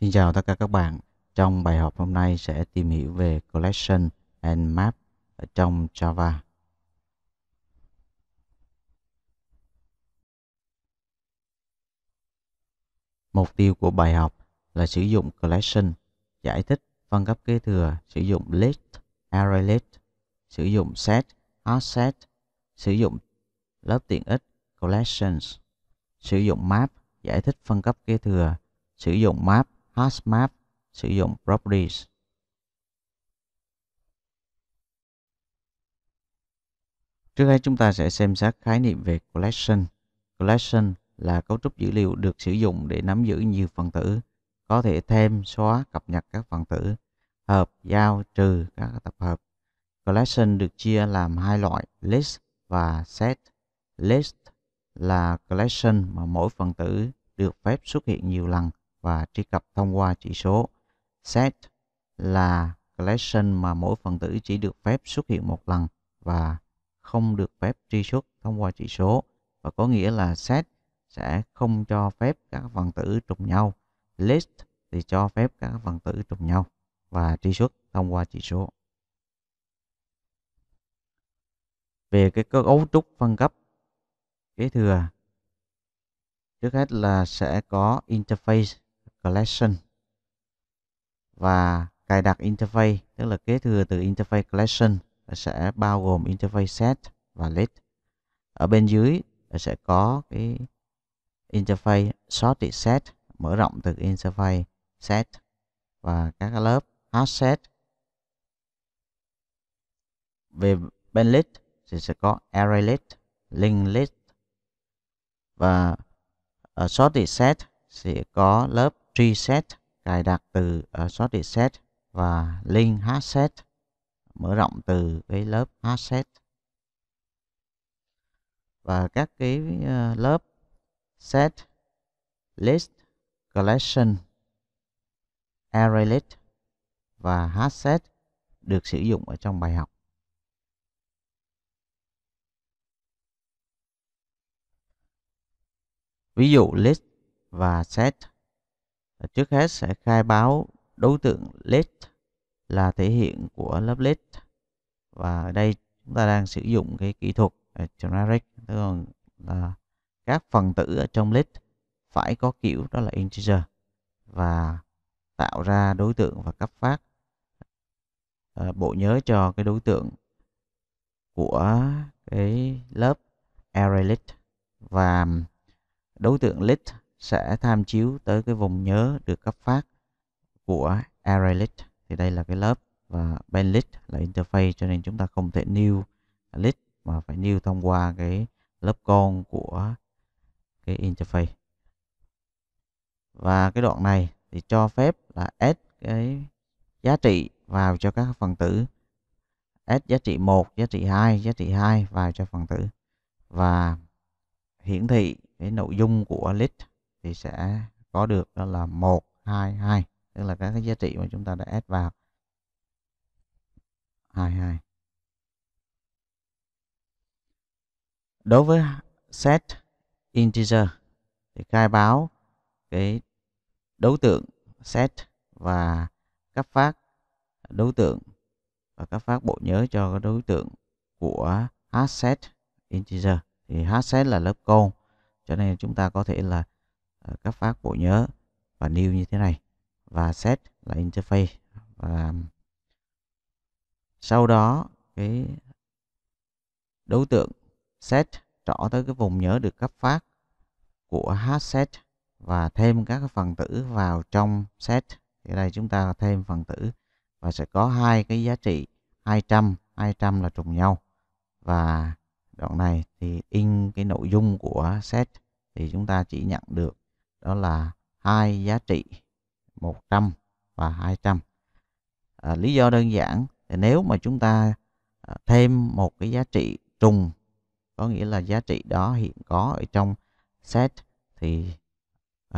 Xin chào tất cả các bạn. Trong bài học hôm nay sẽ tìm hiểu về Collection and Map ở trong Java. Mục tiêu của bài học là sử dụng collection, giải thích, phân cấp kế thừa, sử dụng list, array list, sử dụng set, set sử dụng lớp tiện ích, collections, sử dụng map, giải thích phân cấp kế thừa, sử dụng map, HashMap sử dụng properties. Trước đây chúng ta sẽ xem xét khái niệm về collection. Collection là cấu trúc dữ liệu được sử dụng để nắm giữ nhiều phần tử, có thể thêm, xóa, cập nhật các phần tử, hợp, giao, trừ các tập hợp. Collection được chia làm hai loại, list và set. List là collection mà mỗi phần tử được phép xuất hiện nhiều lần và truy cập thông qua chỉ số set là collection mà mỗi phần tử chỉ được phép xuất hiện một lần và không được phép truy xuất thông qua chỉ số và có nghĩa là set sẽ không cho phép các phần tử trùng nhau list thì cho phép các phần tử trùng nhau và truy xuất thông qua chỉ số về cái cấu trúc phân cấp kế thừa trước hết là sẽ có interface collection và cài đặt interface tức là kế thừa từ interface collection sẽ bao gồm interface set và list ở bên dưới sẽ có cái interface sorted set mở rộng từ interface set và các lớp hash set về bên list thì sẽ có array list link list và ở ờ, sorted set sẽ có lớp tree set cài đặt từ uh, ờ, short set và link hashset mở rộng từ cái lớp hashset và các cái uh, lớp set list collection ArrayList và hashset được sử dụng ở trong bài học. Ví dụ list và set Trước hết sẽ khai báo đối tượng list là thể hiện của lớp list và ở đây chúng ta đang sử dụng cái kỹ thuật à, generic tức là à, các phần tử ở trong list phải có kiểu đó là integer và tạo ra đối tượng và cấp phát à, bộ nhớ cho cái đối tượng của cái lớp array list và đối tượng list sẽ tham chiếu tới cái vùng nhớ được cấp phát của ArrayList thì đây là cái lớp và benlist là interface cho nên chúng ta không thể new list mà phải new thông qua cái lớp con của cái interface và cái đoạn này thì cho phép là add cái giá trị vào cho các phần tử add giá trị 1, giá trị 2, giá trị 2 vào cho phần tử và hiển thị cái nội dung của list thì sẽ có được đó là 122 tức là các cái giá trị mà chúng ta đã ép vào 22 đối với set integer thì khai báo cái đối tượng set và cấp phát đối tượng và cấp phát bộ nhớ cho cái đối tượng của hash set integer thì hash set là lớp con cho nên chúng ta có thể là Ờ, cấp phát bộ nhớ và new như thế này và set là interface và sau đó cái đối tượng set rõ tới cái vùng nhớ được cấp phát của hash set và thêm các phần tử vào trong set thì đây chúng ta thêm phần tử và sẽ có hai cái giá trị 200 200 là trùng nhau và đoạn này thì in cái nội dung của set thì chúng ta chỉ nhận được đó là hai giá trị 100 và 200 à, lý do đơn giản thì nếu mà chúng ta à, thêm một cái giá trị trùng có nghĩa là giá trị đó hiện có ở trong set thì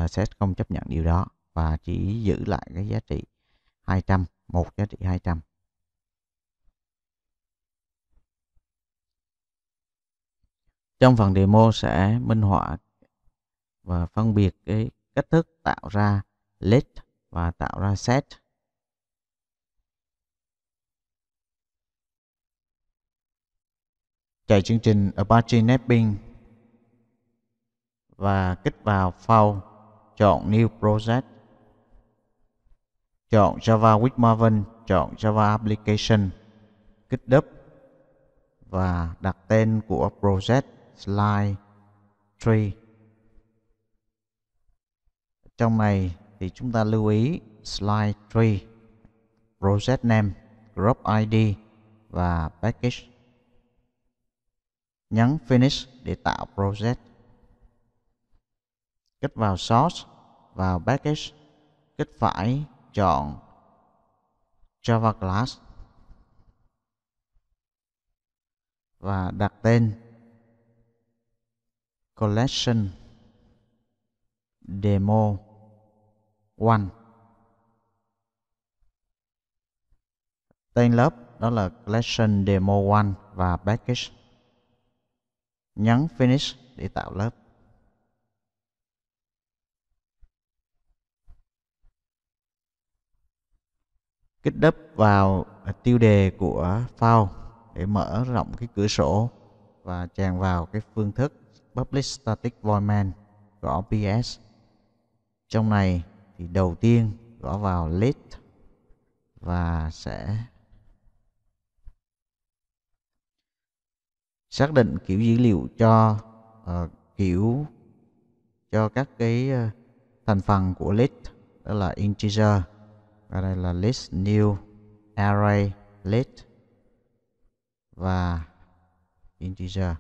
uh, set không chấp nhận điều đó và chỉ giữ lại cái giá trị 200 một giá trị 200 trong phần demo sẽ minh họa và phân biệt cái cách thức tạo ra list và tạo ra set. Chạy chương trình Apache NetBeans và kích vào File, chọn New Project, chọn Java with Maven, chọn Java Application, kích đúp và đặt tên của project slide tree trong này thì chúng ta lưu ý slide tree project name, group ID và package. Nhấn Finish để tạo project. Kích vào source, vào package, kích phải chọn Java Class và đặt tên Collection Demo one tên lớp đó là collection demo one và package nhấn finish để tạo lớp kích đắp vào tiêu đề của file để mở rộng cái cửa sổ và tràn vào cái phương thức public static void main gõ ps trong này thì đầu tiên gõ vào list và sẽ xác định kiểu dữ liệu cho uh, kiểu cho các cái uh, thành phần của list đó là integer và đây là list new array list và integer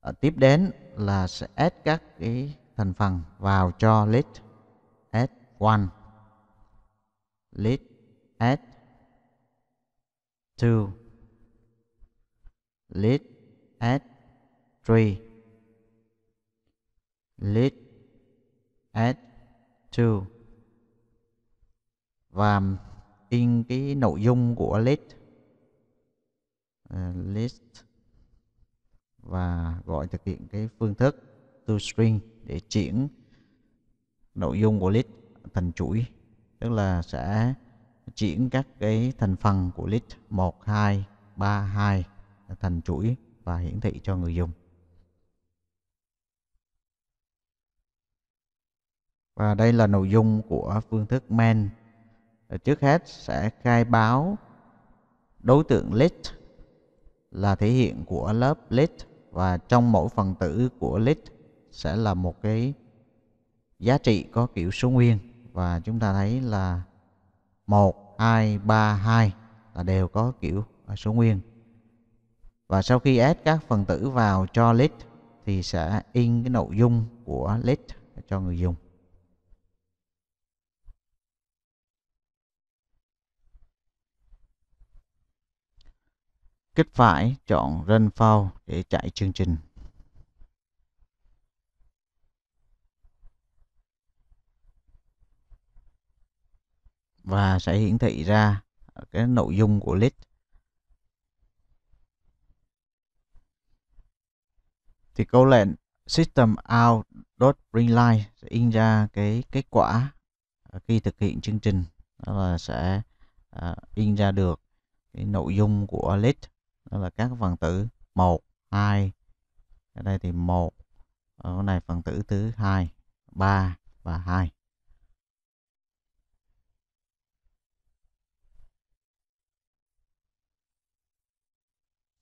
à, tiếp đến là sẽ add các cái thành phần vào cho list S1 list S2 list S3 list S2 và in cái nội dung của list uh, list và gọi thực hiện cái phương thức toString để chuyển nội dung của list thành chuỗi tức là sẽ chuyển các cái thành phần của list 1 2 3 2 thành chuỗi và hiển thị cho người dùng. Và đây là nội dung của phương thức main. Trước hết sẽ khai báo đối tượng list là thể hiện của lớp list và trong mỗi phần tử của list sẽ là một cái giá trị có kiểu số nguyên và chúng ta thấy là 1, 2, 3, 2 là đều có kiểu số nguyên. Và sau khi add các phần tử vào cho list thì sẽ in cái nội dung của list cho người dùng. Kích phải chọn Run File để chạy chương trình. và sẽ hiển thị ra cái nội dung của list thì câu lệnh system out dot println sẽ in ra cái kết quả khi thực hiện chương trình đó là sẽ uh, in ra được cái nội dung của list đó là các phần tử 1 2 ở đây thì 1 ở này phần tử thứ 2 3 và 2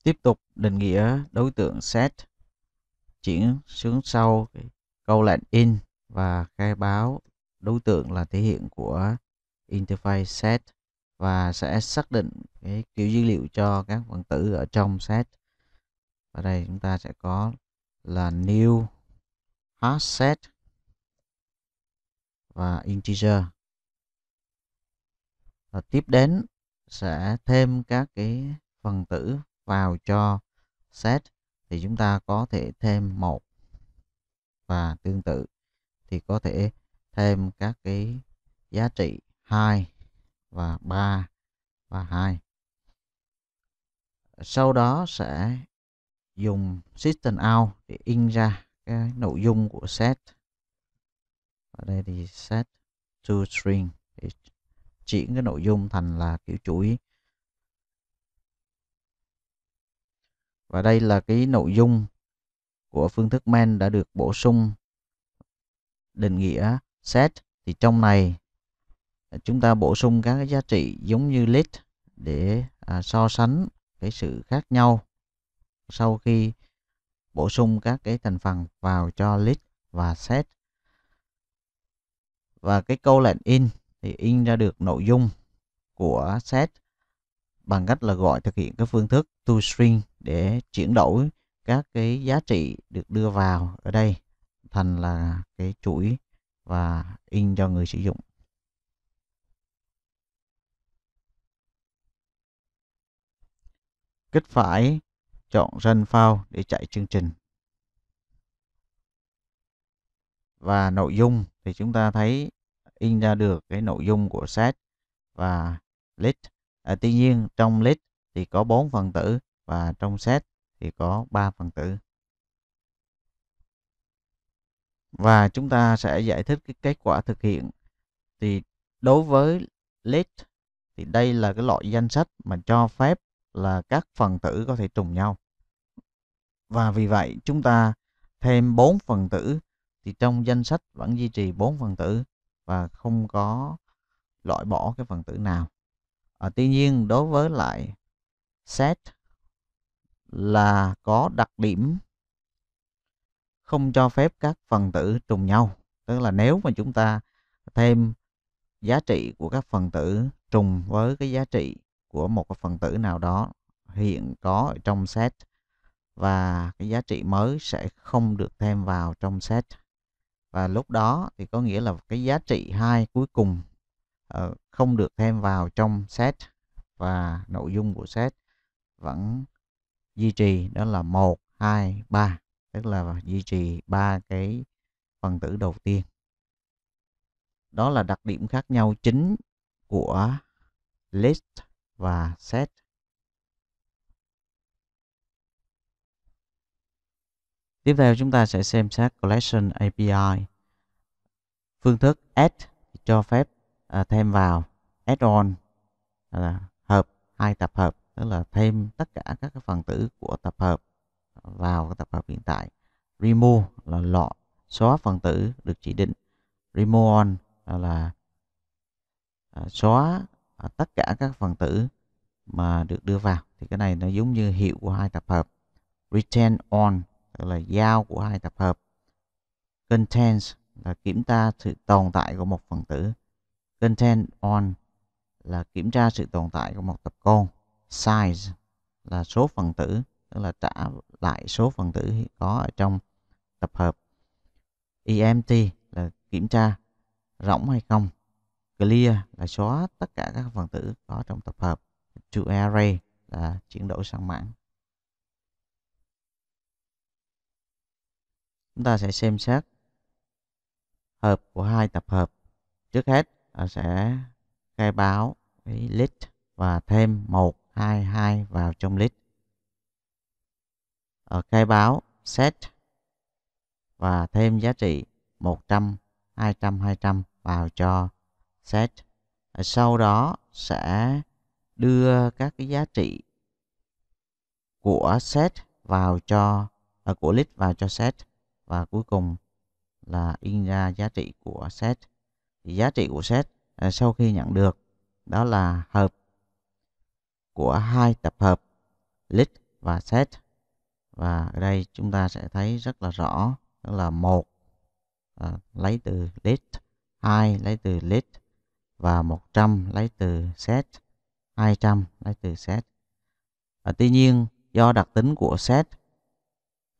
tiếp tục định nghĩa đối tượng set chuyển xuống sau câu lệnh in và khai báo đối tượng là thể hiện của interface set và sẽ xác định cái kiểu dữ liệu cho các phần tử ở trong set ở đây chúng ta sẽ có là new hash set và integer và tiếp đến sẽ thêm các cái phần tử vào cho set thì chúng ta có thể thêm một và tương tự thì có thể thêm các cái giá trị 2 và 3 và 2. Sau đó sẽ dùng system out để in ra cái nội dung của set. Ở đây thì set to string để chuyển cái nội dung thành là kiểu chuỗi và đây là cái nội dung của phương thức men đã được bổ sung định nghĩa set thì trong này à, chúng ta bổ sung các cái giá trị giống như list để à, so sánh cái sự khác nhau sau khi bổ sung các cái thành phần vào cho list và set và cái câu lệnh in thì in ra được nội dung của set bằng cách là gọi thực hiện cái phương thức toString để chuyển đổi các cái giá trị được đưa vào ở đây thành là cái chuỗi và in cho người sử dụng. Kích phải chọn Run File để chạy chương trình. Và nội dung thì chúng ta thấy in ra được cái nội dung của set và list. À, tuy nhiên trong list thì có bốn phần tử và trong set thì có 3 phần tử. Và chúng ta sẽ giải thích cái kết quả thực hiện. Thì đối với list thì đây là cái loại danh sách mà cho phép là các phần tử có thể trùng nhau. Và vì vậy chúng ta thêm 4 phần tử thì trong danh sách vẫn duy trì 4 phần tử và không có loại bỏ cái phần tử nào. À, tuy nhiên đối với lại set là có đặc điểm không cho phép các phần tử trùng nhau. Tức là nếu mà chúng ta thêm giá trị của các phần tử trùng với cái giá trị của một cái phần tử nào đó hiện có trong set và cái giá trị mới sẽ không được thêm vào trong set và lúc đó thì có nghĩa là cái giá trị hai cuối cùng ờ, không được thêm vào trong set và nội dung của set vẫn duy trì đó là một hai ba tức là duy trì ba cái phần tử đầu tiên đó là đặc điểm khác nhau chính của list và set tiếp theo chúng ta sẽ xem xét collection API phương thức add cho phép à, thêm vào add on à, hợp hai tập hợp tức là thêm tất cả các cái phần tử của tập hợp vào cái tập hợp hiện tại remove là lọ xóa phần tử được chỉ định remove on là xóa à, à, tất cả các phần tử mà được đưa vào thì cái này nó giống như hiệu của hai tập hợp Return on tức là giao của hai tập hợp contains là kiểm tra sự tồn tại của một phần tử content on là kiểm tra sự tồn tại của một tập con size là số phần tử tức là trả lại số phần tử có ở trong tập hợp EMT là kiểm tra rỗng hay không clear là xóa tất cả các phần tử có trong tập hợp to array là chuyển đổi sang mảng chúng ta sẽ xem xét hợp của hai tập hợp trước hết sẽ khai báo cái list và thêm một 22 vào trong list. Ở khai báo set và thêm giá trị 100, 200, 200 vào cho set. Sau đó sẽ đưa các cái giá trị của set vào cho à, của list vào cho set và cuối cùng là in ra giá trị của set thì giá trị của set à, sau khi nhận được đó là hợp của hai tập hợp list và set và ở đây chúng ta sẽ thấy rất là rõ đó là một à, lấy từ list hai lấy từ list và 100 lấy từ set 200 lấy từ set à, tuy nhiên do đặc tính của set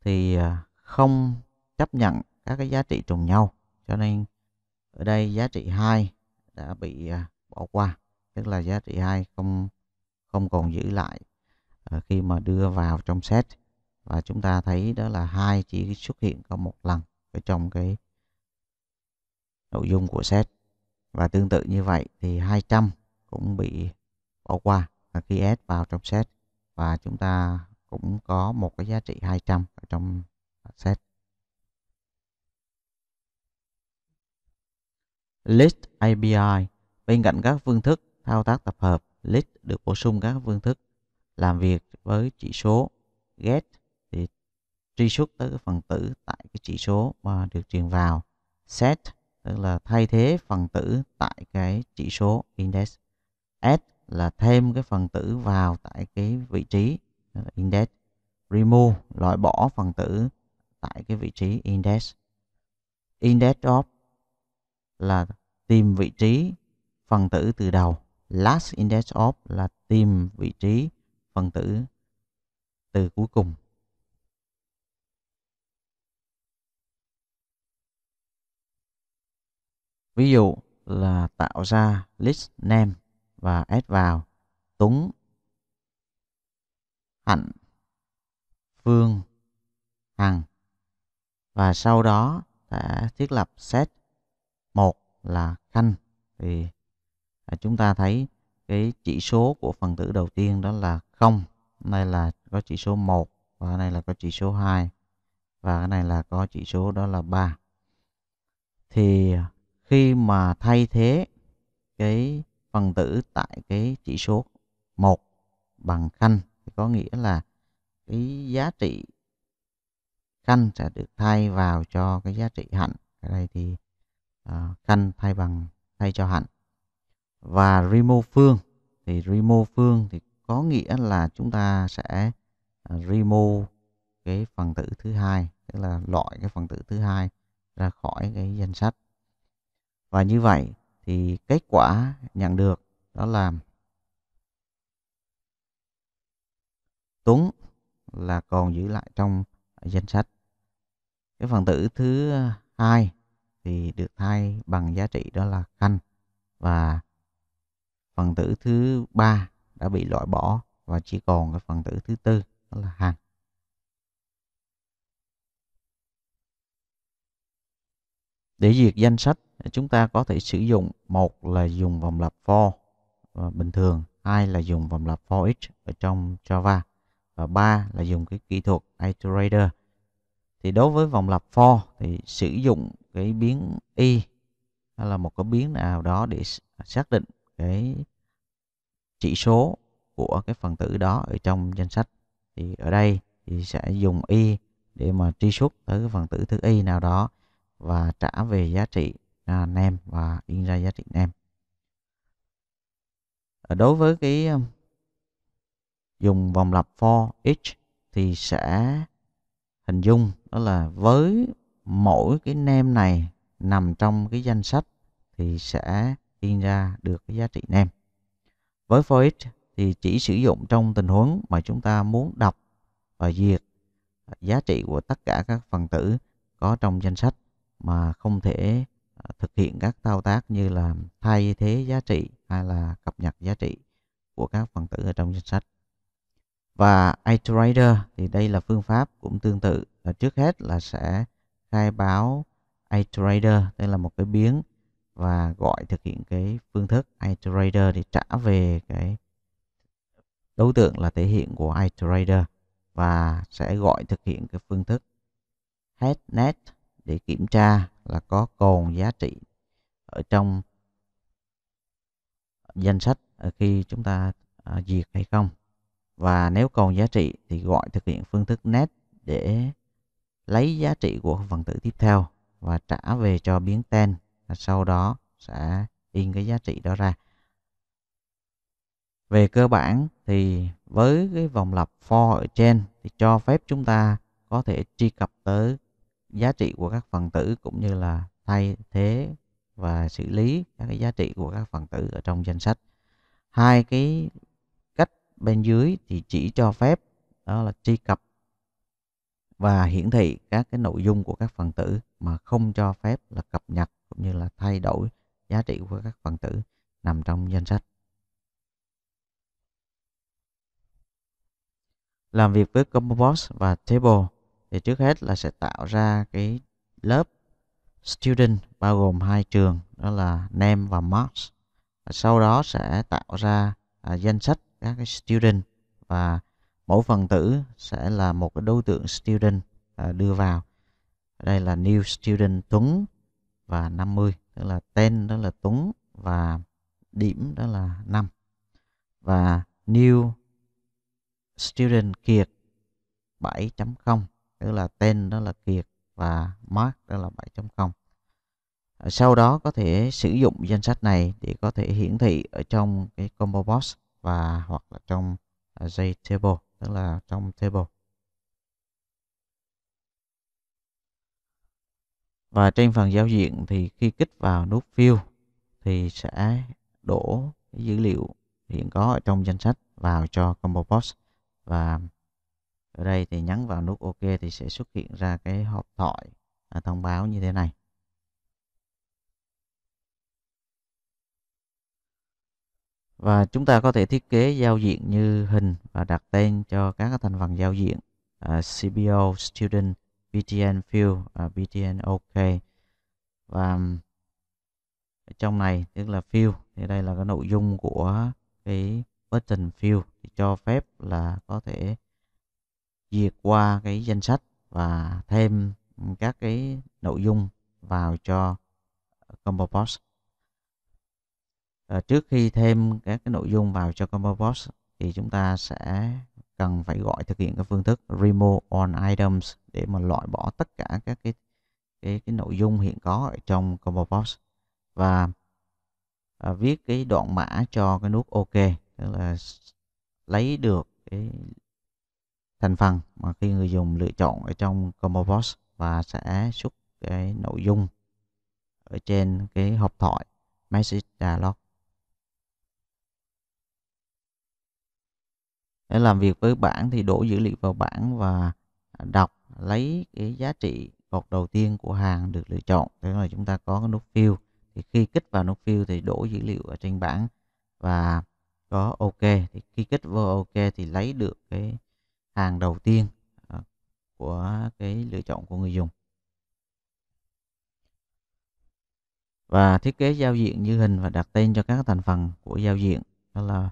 thì à, không chấp nhận các cái giá trị trùng nhau cho nên ở đây giá trị 2 đã bị à, bỏ qua tức là giá trị 2 không không còn giữ lại à, khi mà đưa vào trong set và chúng ta thấy đó là hai chỉ xuất hiện có một lần ở trong cái nội dung của set và tương tự như vậy thì 200 cũng bị bỏ qua khi add vào trong set và chúng ta cũng có một cái giá trị 200 ở trong set list API bên cạnh các phương thức thao tác tập hợp list được bổ sung các phương thức làm việc với chỉ số get thì truy xuất tới cái phần tử tại cái chỉ số mà được truyền vào set tức là thay thế phần tử tại cái chỉ số index add là thêm cái phần tử vào tại cái vị trí index remove loại bỏ phần tử tại cái vị trí index index drop là tìm vị trí phần tử từ đầu last index of là tìm vị trí phần tử từ cuối cùng ví dụ là tạo ra list name và add vào Tuấn Hạnh Phương Hằng và sau đó sẽ thiết lập set một là Khanh thì À, chúng ta thấy cái chỉ số của phần tử đầu tiên đó là không đây là có chỉ số 1 và cái này là có chỉ số 2 và cái này là có chỉ số đó là 3 thì khi mà thay thế cái phần tử tại cái chỉ số 1 bằng khanh thì có nghĩa là cái giá trị khanh sẽ được thay vào cho cái giá trị hạnh ở đây thì uh, khanh thay bằng thay cho hạnh và remove Phương thì remove Phương thì có nghĩa là chúng ta sẽ à, remove cái phần tử thứ hai tức là loại cái phần tử thứ hai ra khỏi cái danh sách và như vậy thì kết quả nhận được đó là Tuấn là còn giữ lại trong danh sách cái phần tử thứ hai thì được thay bằng giá trị đó là Khanh và phần tử thứ ba đã bị loại bỏ và chỉ còn cái phần tử thứ tư đó là hàng để duyệt danh sách chúng ta có thể sử dụng một là dùng vòng lặp for và bình thường hai là dùng vòng lặp for each ở trong Java và ba là dùng cái kỹ thuật iterator thì đối với vòng lặp for thì sử dụng cái biến y hay là một cái biến nào đó để xác định cái chỉ số của cái phần tử đó ở trong danh sách thì ở đây thì sẽ dùng y để mà truy xuất tới cái phần tử thứ y nào đó và trả về giá trị à, nem và in ra giá trị nem ờ, đối với cái ờ, dùng vòng lặp for each thì sẽ hình dung đó là với mỗi cái nem này nằm trong cái danh sách thì sẽ in ra được cái giá trị nem. Với for each thì chỉ sử dụng trong tình huống mà chúng ta muốn đọc và duyệt giá trị của tất cả các phần tử có trong danh sách mà không thể à, thực hiện các thao tác như là thay thế giá trị hay là cập nhật giá trị của các phần tử ở trong danh sách. Và iterator thì đây là phương pháp cũng tương tự. À, trước hết là sẽ khai báo iterator, đây là một cái biến và gọi thực hiện cái phương thức iterator để trả về cái đối tượng là thể hiện của iterator và sẽ gọi thực hiện cái phương thức headnet để kiểm tra là có còn giá trị ở trong danh sách khi chúng ta à, duyệt hay không và nếu còn giá trị thì gọi thực hiện phương thức net để lấy giá trị của phần tử tiếp theo và trả về cho biến ten sau đó sẽ in cái giá trị đó ra về cơ bản thì với cái vòng lặp for ở trên thì cho phép chúng ta có thể truy cập tới giá trị của các phần tử cũng như là thay thế và xử lý các cái giá trị của các phần tử ở trong danh sách hai cái cách bên dưới thì chỉ cho phép đó là truy cập và hiển thị các cái nội dung của các phần tử mà không cho phép là cập nhật cũng như là thay đổi giá trị của các phần tử nằm trong danh sách. Làm việc với ComboBox và Table thì trước hết là sẽ tạo ra cái lớp student bao gồm hai trường đó là name và marks và sau đó sẽ tạo ra à, danh sách các cái student và mỗi phần tử sẽ là một cái đối tượng student à, đưa vào đây là new student tuấn và 50 tức là tên đó là Tuấn và điểm đó là 5 và new student Kiệt 7.0 tức là tên đó là Kiệt và mark đó là 7.0 sau đó có thể sử dụng danh sách này để có thể hiển thị ở trong cái combo box và hoặc là trong dây à, table tức là trong table và trên phần giao diện thì khi kích vào nút view thì sẽ đổ dữ liệu hiện có ở trong danh sách vào cho combo box và ở đây thì nhấn vào nút ok thì sẽ xuất hiện ra cái hộp thoại à, thông báo như thế này và chúng ta có thể thiết kế giao diện như hình và đặt tên cho các thành phần giao diện uh, à, CBO Student btn fill à, btn ok và ở trong này tức là fill thì đây là cái nội dung của cái button fill thì cho phép là có thể duyệt qua cái danh sách và thêm các cái nội dung vào cho combo box à, trước khi thêm các cái nội dung vào cho combo box thì chúng ta sẽ cần phải gọi thực hiện cái phương thức remove on items để mà loại bỏ tất cả các cái cái cái nội dung hiện có ở trong combo box và à, viết cái đoạn mã cho cái nút OK tức là lấy được cái thành phần mà khi người dùng lựa chọn ở trong combo box và sẽ xuất cái nội dung ở trên cái hộp thoại message dialog để làm việc với bảng thì đổ dữ liệu vào bảng và đọc lấy cái giá trị cột đầu tiên của hàng được lựa chọn thế là chúng ta có cái nút fill thì khi kích vào nút fill thì đổ dữ liệu ở trên bảng và có ok thì khi kích vô ok thì lấy được cái hàng đầu tiên ờ, của cái lựa chọn của người dùng và thiết kế giao diện như hình và đặt tên cho các thành phần của giao diện đó là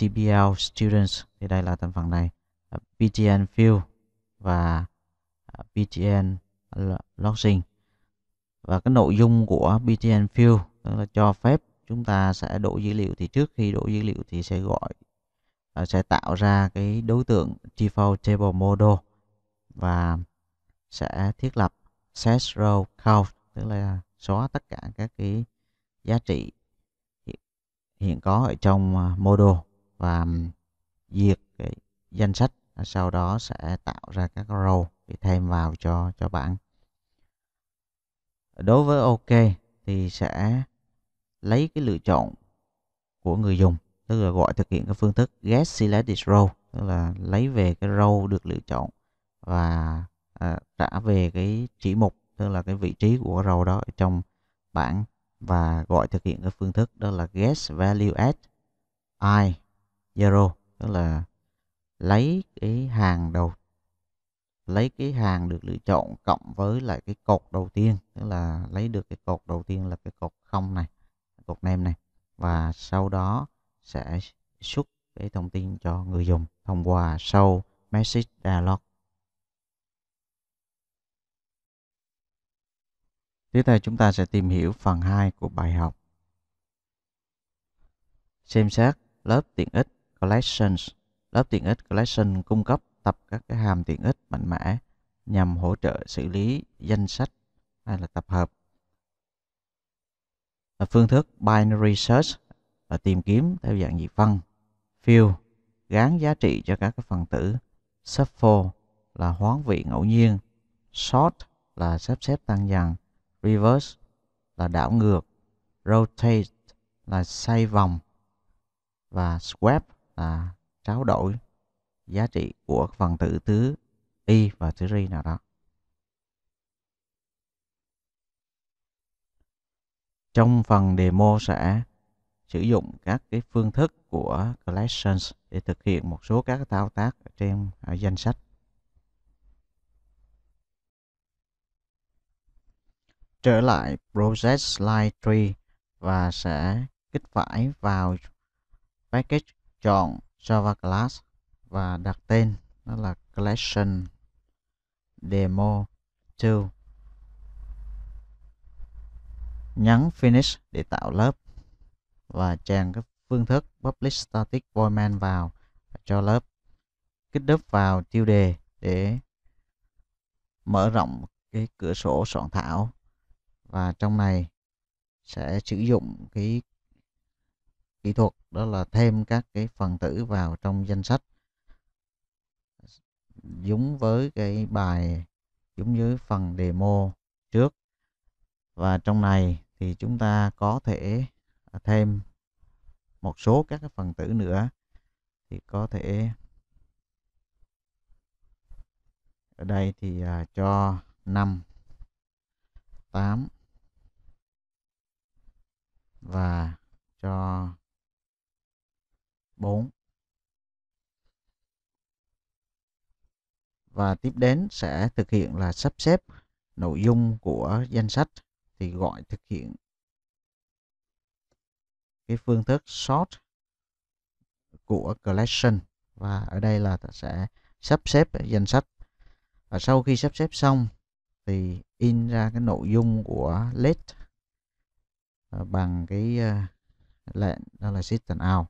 tbl Students thì đây là thành phần này btn ờ, fill và btn login và cái nội dung của btn field tức là cho phép chúng ta sẽ đổ dữ liệu thì trước khi đổ dữ liệu thì sẽ gọi à, sẽ tạo ra cái đối tượng default table model và sẽ thiết lập set row count tức là xóa tất cả các cái giá trị hiện có ở trong à, model và diệt cái danh sách à, sau đó sẽ tạo ra các row để thêm vào cho cho bạn đối với ok thì sẽ lấy cái lựa chọn của người dùng tức là gọi thực hiện cái phương thức get selected row tức là lấy về cái row được lựa chọn và à, trả về cái chỉ mục tức là cái vị trí của row đó trong bảng và gọi thực hiện cái phương thức đó là get value at i zero tức là lấy cái hàng đầu lấy cái hàng được lựa chọn cộng với lại cái cột đầu tiên tức là lấy được cái cột đầu tiên là cái cột không này cột nem này và sau đó sẽ xuất cái thông tin cho người dùng thông qua show message dialog Tiếp theo chúng ta sẽ tìm hiểu phần 2 của bài học. Xem xét lớp tiện ích Collections. Lớp tiện ích Collection cung cấp tập các cái hàm tiện ích mạnh mẽ nhằm hỗ trợ xử lý danh sách hay là tập hợp. Ở phương thức binary search là tìm kiếm theo dạng nhị phân, fill gán giá trị cho các cái phần tử, shuffle là hoán vị ngẫu nhiên, sort là sắp xếp tăng dần, reverse là đảo ngược, rotate là xoay vòng và swap là tráo đổi giá trị của phần tử thứ y và thứ ri nào đó. Trong phần demo sẽ sử dụng các cái phương thức của collections để thực hiện một số các thao tác ở trên à, danh sách. Trở lại process Slide Tree và sẽ kích phải vào package chọn Java Class và đặt tên nó là collection demo 2 nhấn finish để tạo lớp và trang cái phương thức public static void main vào cho lớp kích đúp vào tiêu đề để mở rộng cái cửa sổ soạn thảo và trong này sẽ sử dụng cái kỹ thuật đó là thêm các cái phần tử vào trong danh sách giống với cái bài giống với phần demo trước và trong này thì chúng ta có thể à, thêm một số các cái phần tử nữa thì có thể ở đây thì à, cho 5 8 và cho 4 và tiếp đến sẽ thực hiện là sắp xếp nội dung của danh sách thì gọi thực hiện cái phương thức sort của collection và ở đây là sẽ sắp xếp danh sách và sau khi sắp xếp xong thì in ra cái nội dung của list ờ, bằng cái ờ, lệnh đó là system out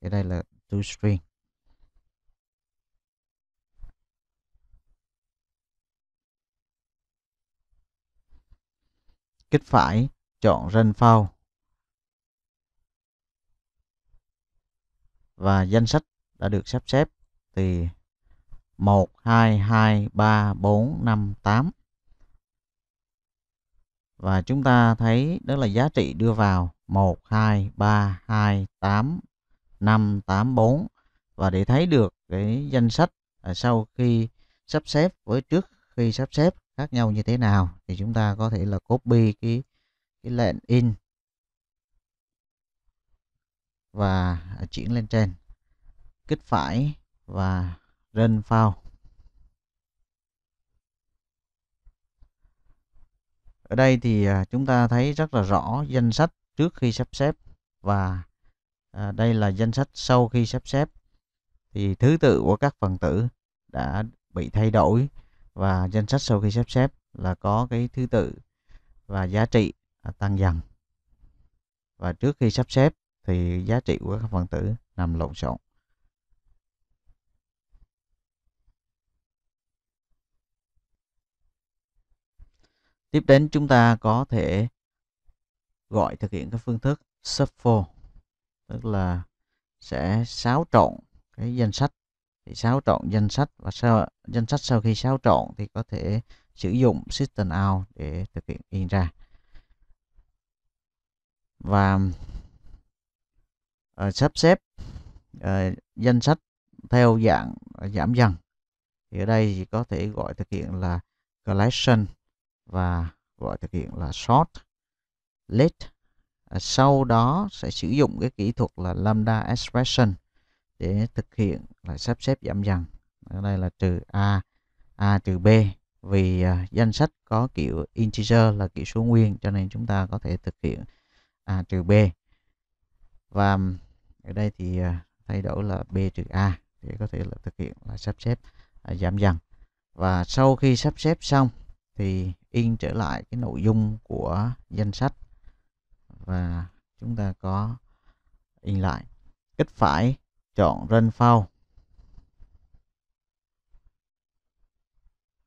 ở đây là to string kích phải, chọn ranh phao và danh sách đã được sắp xếp thì 1, 2, 2, 3, 4, 5, 8 và chúng ta thấy đó là giá trị đưa vào 1, 2, 3, 2, 8, 5, 8, 4 và để thấy được cái danh sách à, sau khi sắp xếp với trước khi sắp xếp khác nhau như thế nào thì chúng ta có thể là copy cái cái lệnh in và chuyển lên trên kích phải và run file ở đây thì à, chúng ta thấy rất là rõ danh sách trước khi sắp xếp và à, đây là danh sách sau khi sắp xếp thì thứ tự của các phần tử đã bị thay đổi và danh sách sau khi sắp xếp là có cái thứ tự và giá trị à, tăng dần và trước khi sắp xếp thì giá trị của các phần tử nằm lộn xộn tiếp đến chúng ta có thể gọi thực hiện các phương thức shuffle tức là sẽ xáo trộn cái danh sách thì xáo trộn danh sách và sau danh sách sau khi xáo trộn thì có thể sử dụng system out để thực hiện in ra và uh, sắp xếp uh, danh sách theo dạng uh, giảm dần thì ở đây thì có thể gọi thực hiện là collection và gọi thực hiện là sort list uh, sau đó sẽ sử dụng cái kỹ thuật là lambda expression để thực hiện là sắp xếp giảm dần ở đây là trừ a a trừ b vì à, danh sách có kiểu integer là kiểu số nguyên cho nên chúng ta có thể thực hiện a trừ b và ở đây thì à, thay đổi là b trừ a để có thể là thực hiện là sắp xếp à, giảm dần và sau khi sắp xếp xong thì in trở lại cái nội dung của danh sách và chúng ta có in lại kích phải chọn rên phao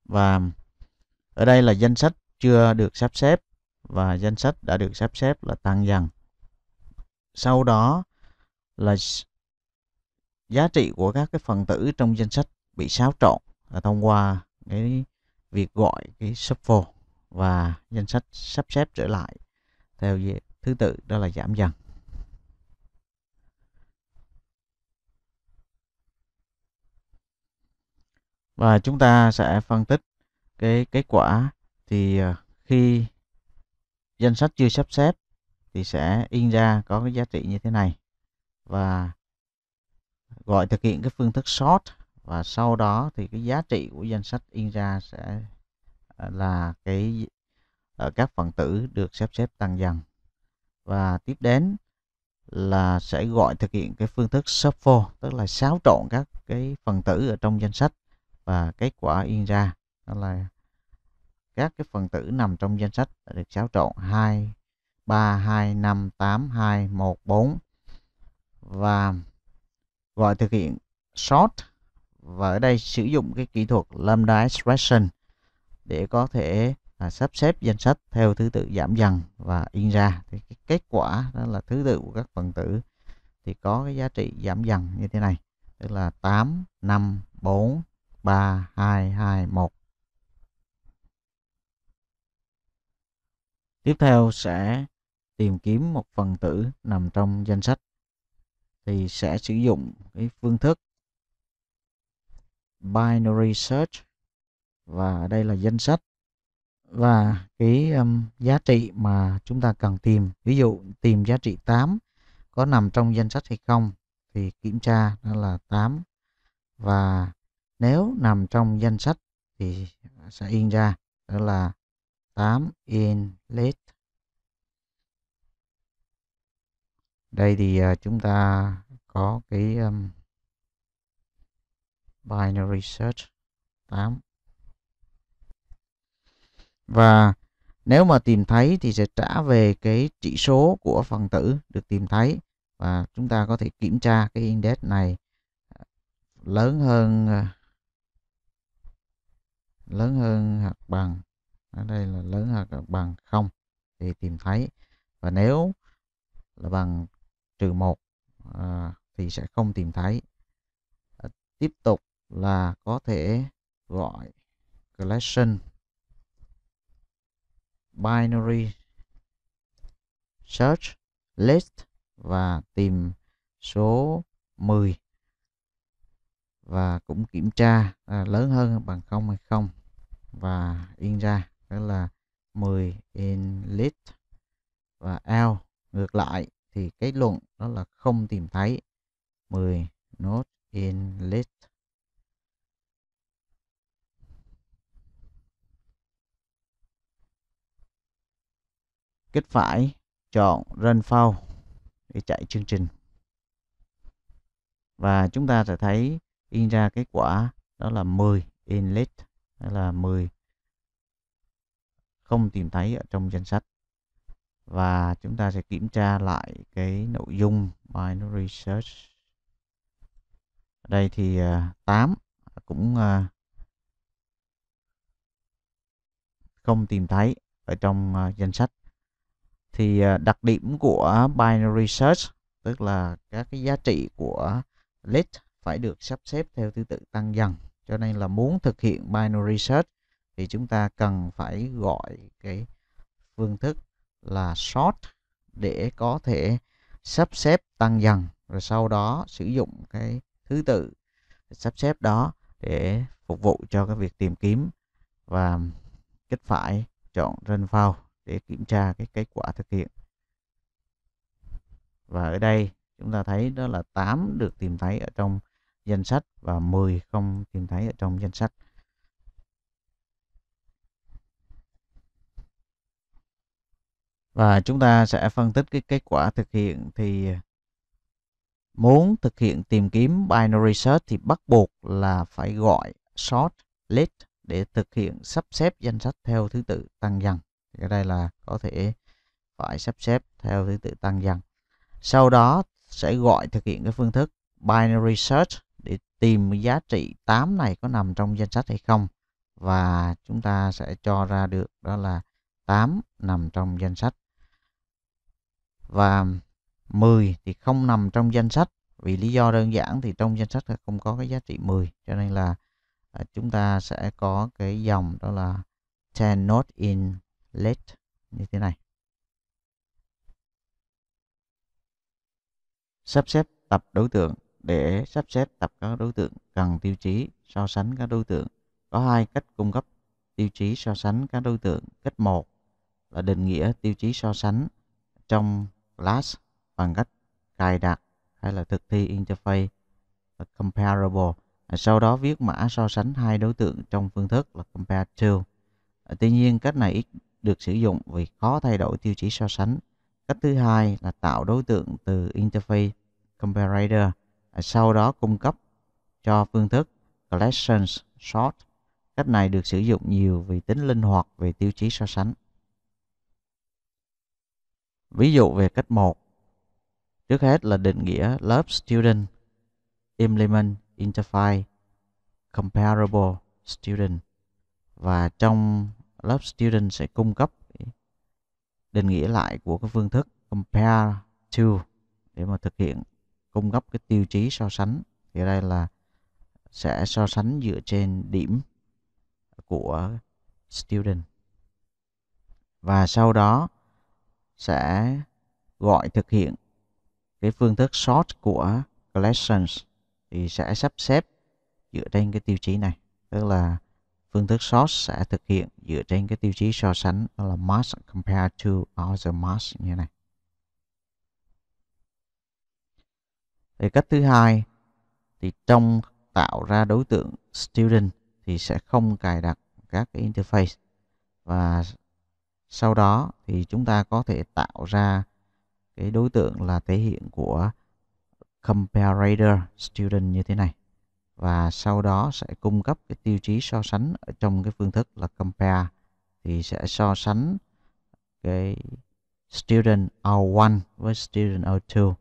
và ở đây là danh sách chưa được sắp xếp và danh sách đã được sắp xếp là tăng dần sau đó là giá trị của các cái phần tử trong danh sách bị xáo trộn là thông qua cái việc gọi cái shuffle và danh sách sắp xếp trở lại theo thứ tự đó là giảm dần và chúng ta sẽ phân tích cái kết quả thì ờ, khi danh sách chưa sắp xếp thì sẽ in ra có cái giá trị như thế này và gọi thực hiện cái phương thức sort và sau đó thì cái giá trị của danh sách in ra sẽ ờ, là cái ở ờ, các phần tử được sắp xếp tăng dần và tiếp đến là sẽ gọi thực hiện cái phương thức shuffle tức là xáo trộn các cái phần tử ở trong danh sách và kết quả in ra đó là các cái phần tử nằm trong danh sách đã được xáo trộn 2 3 2 5 8 2 1 4 và gọi thực hiện sort và ở đây sử dụng cái kỹ thuật lambda expression để có thể à, sắp xếp danh sách theo thứ tự giảm dần và in ra thì cái kết quả đó là thứ tự của các phần tử thì có cái giá trị giảm dần như thế này tức là 8 5 4 ba hai hai một Tiếp theo sẽ tìm kiếm một phần tử nằm trong danh sách thì sẽ sử dụng cái phương thức binary search và đây là danh sách và cái um, giá trị mà chúng ta cần tìm ví dụ tìm giá trị 8 có nằm trong danh sách hay không thì kiểm tra đó là 8 và nếu nằm trong danh sách thì sẽ in ra đó là 8 inlet đây thì ờ, chúng ta có cái um, binary search 8 và nếu mà tìm thấy thì sẽ trả về cái chỉ số của phần tử được tìm thấy và chúng ta có thể kiểm tra cái index này ờ, lớn hơn ờ, lớn hơn hoặc bằng ở đây là lớn hoặc bằng không thì tìm thấy và nếu là bằng trừ một à, thì sẽ không tìm thấy à, tiếp tục là có thể gọi collection binary search list và tìm số 10 và cũng kiểm tra à, lớn hơn bằng 0 hay không và in ra đó là 10 in lit và l ngược lại thì kết luận đó là không tìm thấy 10 not in lit kích phải chọn run file để chạy chương trình và chúng ta sẽ thấy in ra kết quả đó là 10 inlet đó là 10 không tìm thấy ở trong danh sách và chúng ta sẽ kiểm tra lại cái nội dung binary search ở đây thì uh, à, 8 cũng à, không tìm thấy ở trong à, danh sách thì đặc điểm của binary search tức là các cái giá trị của list phải được sắp xếp theo thứ tự tăng dần cho nên là muốn thực hiện binary search thì chúng ta cần phải gọi cái phương thức là sort để có thể sắp xếp tăng dần rồi sau đó sử dụng cái thứ tự sắp xếp đó để phục vụ cho cái việc tìm kiếm và kích phải chọn run vào để kiểm tra cái kết quả thực hiện và ở đây chúng ta thấy đó là 8 được tìm thấy ở trong danh sách và 10 không tìm thấy ở trong danh sách. Và chúng ta sẽ phân tích cái kết quả thực hiện thì muốn thực hiện tìm kiếm binary search thì bắt buộc là phải gọi sort list để thực hiện sắp xếp danh sách theo thứ tự tăng dần. Thì ở đây là có thể phải sắp xếp theo thứ tự tăng dần. Sau đó sẽ gọi thực hiện cái phương thức binary search tìm giá trị 8 này có nằm trong danh sách hay không và chúng ta sẽ cho ra được đó là 8 nằm trong danh sách và 10 thì không nằm trong danh sách vì lý do đơn giản thì trong danh sách không có cái giá trị 10 cho nên là à, chúng ta sẽ có cái dòng đó là 10 not in list như thế này sắp xếp tập đối tượng để sắp xếp tập các đối tượng cần tiêu chí so sánh các đối tượng có hai cách cung cấp tiêu chí so sánh các đối tượng cách một là định nghĩa tiêu chí so sánh trong class bằng cách cài đặt hay là thực thi interface comparable à, sau đó viết mã so sánh hai đối tượng trong phương thức là compare to à, tuy nhiên cách này ít được sử dụng vì khó thay đổi tiêu chí so sánh cách thứ hai là tạo đối tượng từ interface comparator À, sau đó cung cấp cho phương thức collections sort. Cách này được sử dụng nhiều vì tính linh hoạt về tiêu chí so sánh. Ví dụ về cách một Trước hết là định nghĩa lớp student, implement, interface, comparable student. Và trong lớp student sẽ cung cấp định nghĩa lại của cái phương thức compare to để mà thực hiện cung cấp cái tiêu chí so sánh thì đây là sẽ so sánh dựa trên điểm của student và sau đó sẽ gọi thực hiện cái phương thức sort của collections thì sẽ sắp xếp dựa trên cái tiêu chí này tức là phương thức sort sẽ thực hiện dựa trên cái tiêu chí so sánh đó là mass compared to other mass như này Về cách thứ hai thì trong tạo ra đối tượng student thì sẽ không cài đặt các cái interface và sau đó thì chúng ta có thể tạo ra cái đối tượng là thể hiện của comparator student như thế này và sau đó sẽ cung cấp cái tiêu chí so sánh ở trong cái phương thức là compare thì sẽ so sánh cái student R1 với student R2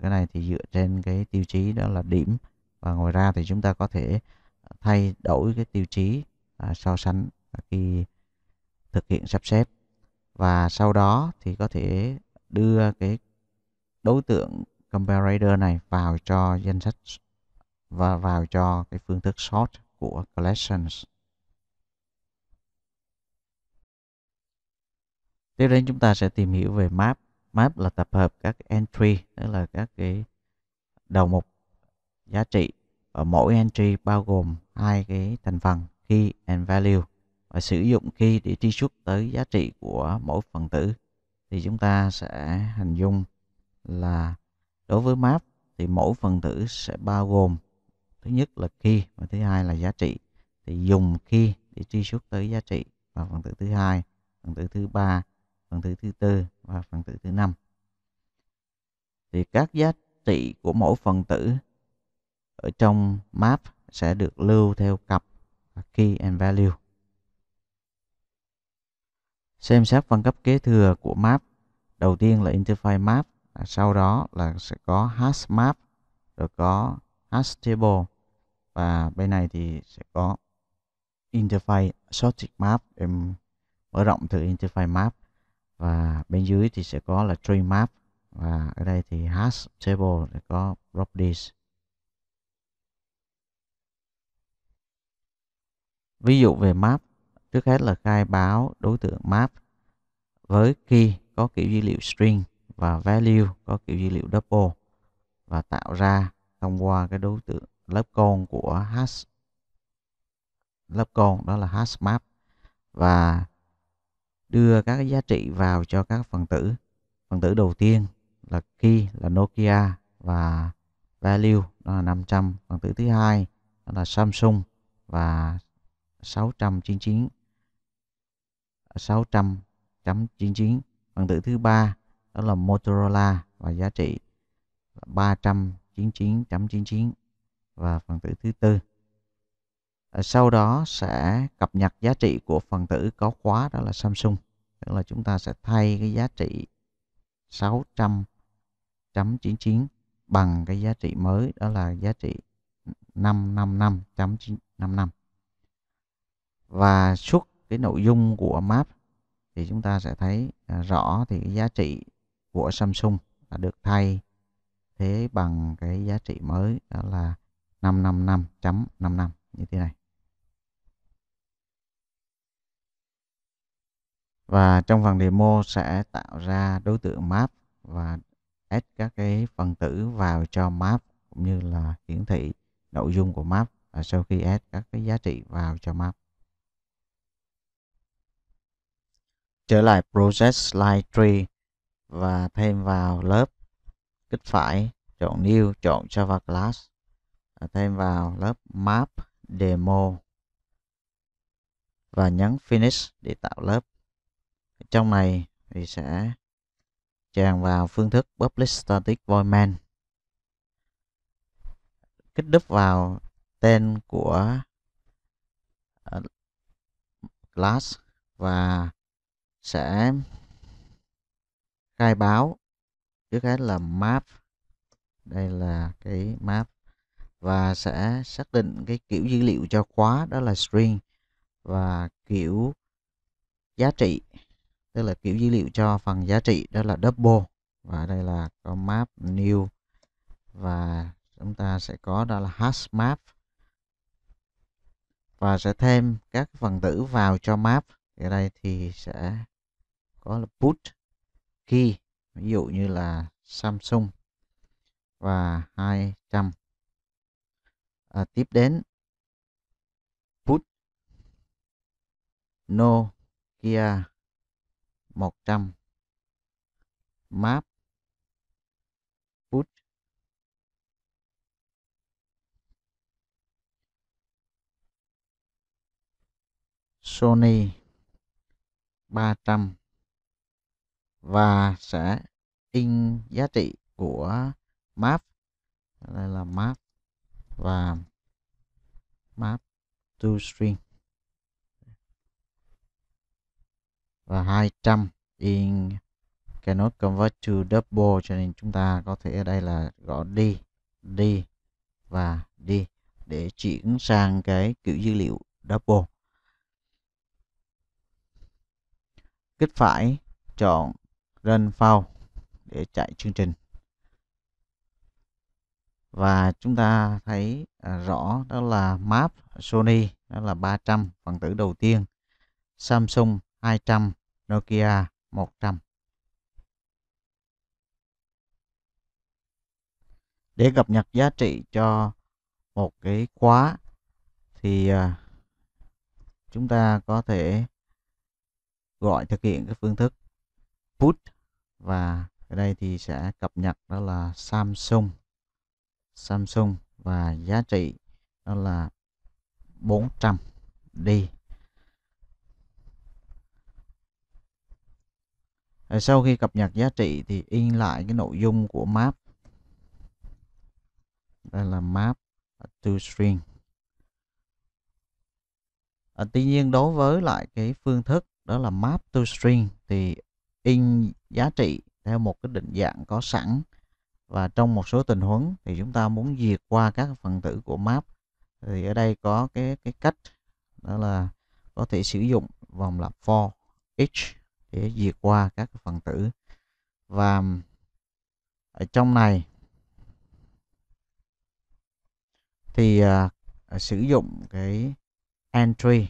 cái này thì dựa trên cái tiêu chí đó là điểm và ngoài ra thì chúng ta có thể à, thay đổi cái tiêu chí à, so sánh khi thực hiện sắp xếp và sau đó thì có thể đưa cái đối tượng comparator này vào cho danh sách và vào cho cái phương thức sort của collections. Tiếp đến chúng ta sẽ tìm hiểu về map map là tập hợp các entry tức là các cái đầu mục giá trị và mỗi entry bao gồm hai cái thành phần key and value và sử dụng key để truy xuất tới giá trị của mỗi phần tử thì chúng ta sẽ hình dung là đối với map thì mỗi phần tử sẽ bao gồm thứ nhất là key và thứ hai là giá trị thì dùng key để truy xuất tới giá trị và phần tử thứ hai phần tử thứ ba phần tử thứ tư và phần tử thứ năm thì các giá trị của mỗi phần tử ở trong map sẽ được lưu theo cặp key and value xem xét phân cấp kế thừa của map đầu tiên là interface map à, sau đó là sẽ có hash map rồi có hash table và bên này thì sẽ có interface sorted map em mở rộng từ interface map và bên dưới thì sẽ có là tree map và ở đây thì hash table để có properties ví dụ về map trước hết là khai báo đối tượng map với key có kiểu dữ liệu string và value có kiểu dữ liệu double và tạo ra thông qua cái đối tượng lớp con của hash lớp con đó là hash map và đưa các cái giá trị vào cho các phần tử phần tử đầu tiên là key là Nokia và value đó là 500 phần tử thứ hai đó là Samsung và 699 600.99 phần tử thứ ba đó là Motorola và giá trị 399.99 và phần tử thứ tư Ờ, sau đó sẽ cập nhật giá trị của phần tử có khóa đó là Samsung tức là chúng ta sẽ thay cái giá trị 600.99 bằng cái giá trị mới đó là giá trị 555.55 và xuất cái nội dung của map thì chúng ta sẽ thấy à, rõ thì cái giá trị của Samsung là được thay thế bằng cái giá trị mới đó là 555.55 như thế này và trong phần demo sẽ tạo ra đối tượng map và add các cái phần tử vào cho map cũng như là hiển thị nội dung của map và sau khi add các cái giá trị vào cho map trở lại project slide tree và thêm vào lớp kích phải chọn new chọn java class và thêm vào lớp map demo và nhấn finish để tạo lớp trong này thì sẽ tràn vào phương thức public static void main kích đúp vào tên của ờ, class và sẽ khai báo trước hết là map đây là cái map và sẽ xác định cái kiểu dữ liệu cho khóa đó là string và kiểu giá trị tức là kiểu dữ liệu cho phần giá trị đó là double và đây là có map new và chúng ta sẽ có đó là hash map và sẽ thêm các phần tử vào cho map ở đây thì sẽ có là put key ví dụ như là Samsung và 200 à, tiếp đến put Nokia 100 map put Sony 300 và sẽ in giá trị của map đây là map và map to string và 200 in cannot convert to double cho nên chúng ta có thể ở đây là gõ đi đi và đi để chuyển sang cái kiểu dữ liệu double kích phải chọn run file để chạy chương trình và chúng ta thấy à, rõ đó là map Sony đó là 300 phần tử đầu tiên Samsung 200, Nokia 100. Để cập nhật giá trị cho một cái khóa thì à, chúng ta có thể gọi thực hiện cái phương thức put và ở đây thì sẽ cập nhật đó là Samsung Samsung và giá trị đó là 400 đi Ờ, sau khi cập nhật giá trị thì in lại cái nội dung của map đây là map to string à, tuy nhiên đối với lại cái phương thức đó là map to string thì in giá trị theo một cái định dạng có sẵn và trong một số tình huống thì chúng ta muốn diệt qua các phần tử của map thì ở đây có cái cái cách đó là có thể sử dụng vòng lặp for each để diệt qua các phần tử và ở trong này thì à, sử dụng cái entry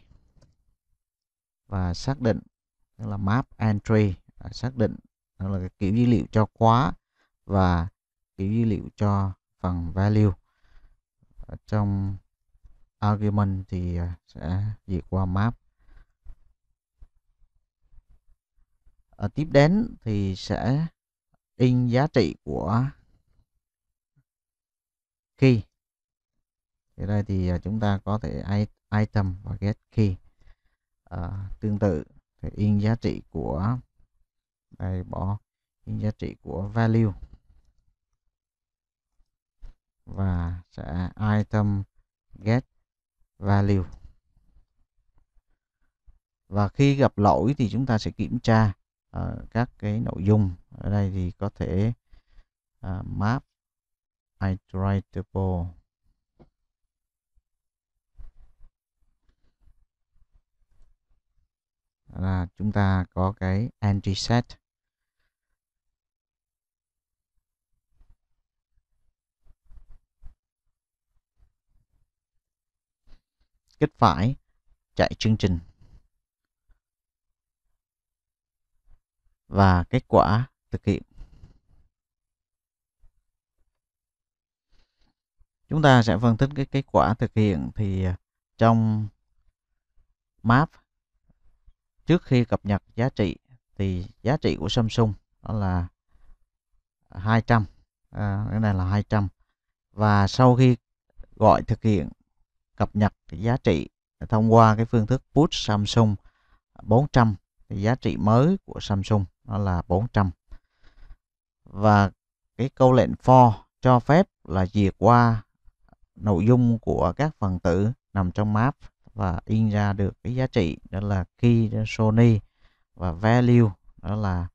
và xác định tức là map entry xác định đó là cái kiểu dữ liệu cho khóa và kiểu dữ liệu cho phần value ở trong argument thì à, sẽ diệt qua map à, tiếp đến thì sẽ in giá trị của key thì đây thì ờ, chúng ta có thể item và get key à, tương tự thì in giá trị của đây bỏ in giá trị của value và sẽ item get value và khi gặp lỗi thì chúng ta sẽ kiểm tra à, các cái nội dung ở đây thì có thể à, map iteratable là chúng ta có cái anti set kích phải chạy chương trình và kết quả thực hiện. Chúng ta sẽ phân tích cái kết quả thực hiện thì à, trong map trước khi cập nhật giá trị thì giá trị của Samsung đó là 200 à, cái này là 200 và sau khi gọi thực hiện cập nhật giá trị thông qua cái phương thức push Samsung 400 thì giá trị mới của Samsung nó là 400 và cái câu lệnh for cho phép là duyệt qua nội dung của các phần tử nằm trong map và in ra được cái giá trị đó là key Sony và value đó là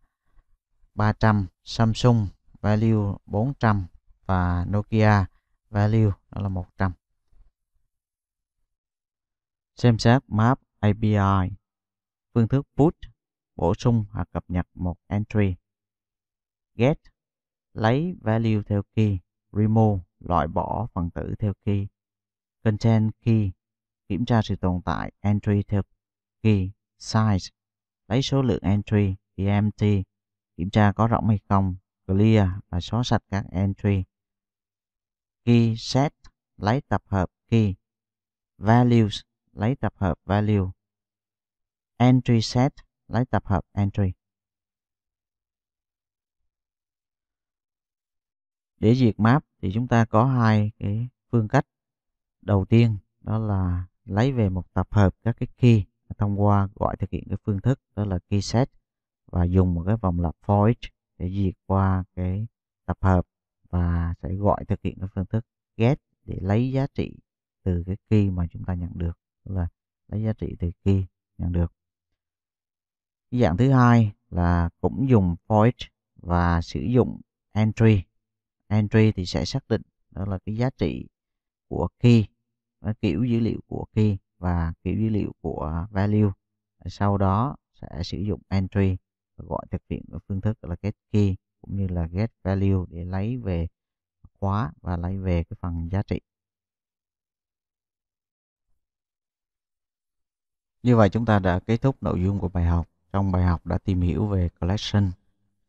300 Samsung value 400 và Nokia value đó là 100 xem xét map API phương thức put bổ sung hoặc cập nhật một entry. Get lấy value theo key, remove loại bỏ phần tử theo key, content key kiểm tra sự tồn tại entry theo key, size lấy số lượng entry, EMT kiểm tra có rỗng hay không, clear và xóa sạch các entry. Key set lấy tập hợp key, values lấy tập hợp value, entry set lấy tập hợp entry. Để duyệt map thì chúng ta có hai cái phương cách. Đầu tiên đó là lấy về một tập hợp các cái key thông qua gọi thực hiện cái phương thức đó là key set và dùng một cái vòng lặp for để duyệt qua cái tập hợp và sẽ gọi thực hiện cái phương thức get để lấy giá trị từ cái key mà chúng ta nhận được tức là lấy giá trị từ key nhận được dạng thứ hai là cũng dùng void và sử dụng entry entry thì sẽ xác định đó là cái giá trị của key kiểu dữ liệu của key và kiểu dữ liệu của value sau đó sẽ sử dụng entry và gọi thực hiện phương thức là get key cũng như là get value để lấy về khóa và lấy về cái phần giá trị như vậy chúng ta đã kết thúc nội dung của bài học trong bài học đã tìm hiểu về collection,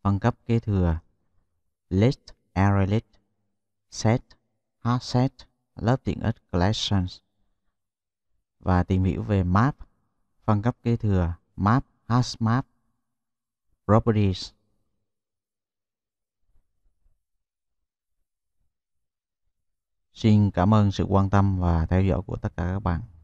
phân cấp kế thừa, list, array list, set, hot set, lớp tiện ích collections và tìm hiểu về map, phân cấp kế thừa, map, hash map, properties. Xin cảm ơn sự quan tâm và theo dõi của tất cả các bạn.